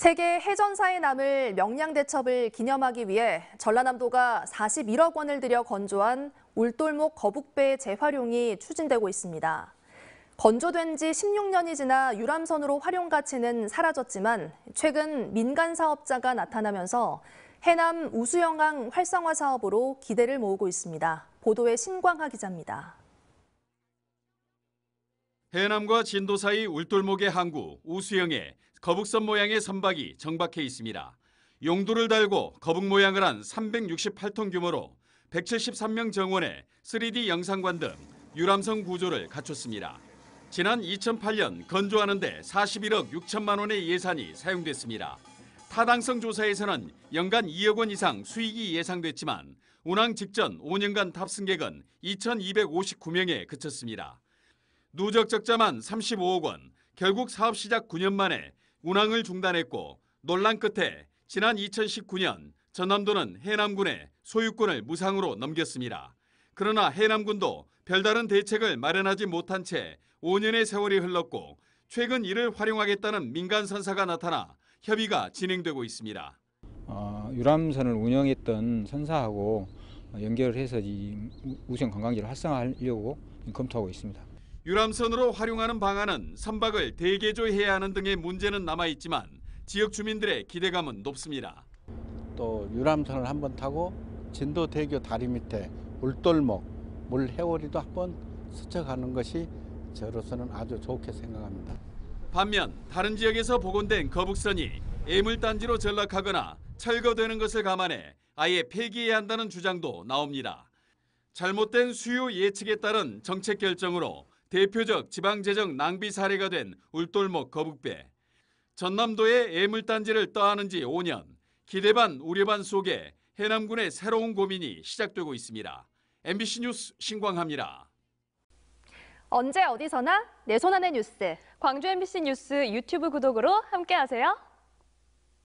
세계 해전사의 남을 명량대첩을 기념하기 위해 전라남도가 41억 원을 들여 건조한 울돌목 거북배 재활용이 추진되고 있습니다. 건조된 지 16년이 지나 유람선으로 활용 가치는 사라졌지만 최근 민간 사업자가 나타나면서 해남 우수영항 활성화 사업으로 기대를 모으고 있습니다. 보도에 신광하 기자입니다. 해남과 진도 사이 울돌목의 항구 우수영에 거북선 모양의 선박이 정박해 있습니다. 용도를 달고 거북 모양을 한 368톤 규모로 173명 정원의 3D 영상관 등 유람선 구조를 갖췄습니다. 지난 2008년 건조하는데 41억 6천만 원의 예산이 사용됐습니다. 타당성 조사에서는 연간 2억 원 이상 수익이 예상됐지만 운항 직전 5년간 탑승객은 2,259명에 그쳤습니다. 누적 적자만 35억 원, 결국 사업 시작 9년 만에 운항을 중단했고 논란 끝에 지난 2019년 전남도는 해남군의 소유권을 무상으로 넘겼습니다. 그러나 해남군도 별다른 대책을 마련하지 못한 채 5년의 세월이 흘렀고 최근 이를 활용하겠다는 민간 선사가 나타나 협의가 진행되고 있습니다. 어, 유람선을 운영했던 선사하고 연결해서 우선 관광지를 활성화하려고 검토하고 있습니다. 유람선으로 활용하는 방안은 선박을 대개조해야 하는 등의 문제는 남아 있지만 지역 주민들의 기대감은 높습니다. 또 유람선을 한번 타고 진도 대교 다리 밑에 울돌목, 물 해오리도 한번 스쳐가는 것이 저로서는 아주 좋게 생각합니다. 반면 다른 지역에서 복원된 거북선이 애물단지로 전락하거나 철거되는 것을 감안해 아예 폐기해야 한다는 주장도 나옵니다. 잘못된 수요 예측에 따른 정책 결정으로 대표적 지방재정 낭비 사례가 된 울돌목 거북배. 전남도의 애물단지를 떠하는지 5년, 기대 반 우려 반 속에 해남군의 새로운 고민이 시작되고 있습니다. MBC 뉴스 신광합니다. 언제 어디서나 내 손안의 뉴스. 광주 MBC 뉴스 유튜브 구독으로 함께하세요.